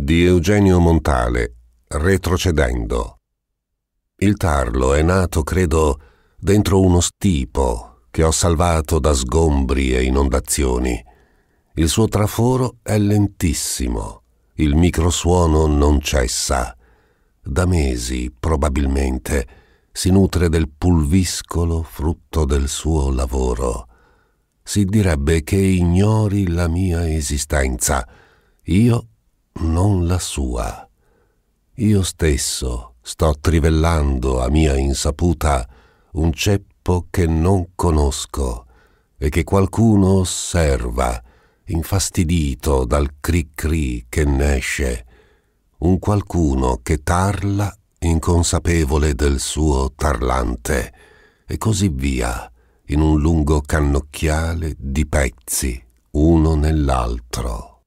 di Eugenio Montale, Retrocedendo. Il tarlo è nato, credo, dentro uno stipo che ho salvato da sgombri e inondazioni. Il suo traforo è lentissimo, il microsuono non cessa. Da mesi, probabilmente, si nutre del pulviscolo frutto del suo lavoro. Si direbbe che ignori la mia esistenza. Io non la sua. Io stesso sto trivellando a mia insaputa un ceppo che non conosco e che qualcuno osserva, infastidito dal cri-cri che n'esce, un qualcuno che tarla inconsapevole del suo tarlante, e così via, in un lungo cannocchiale di pezzi, uno nell'altro.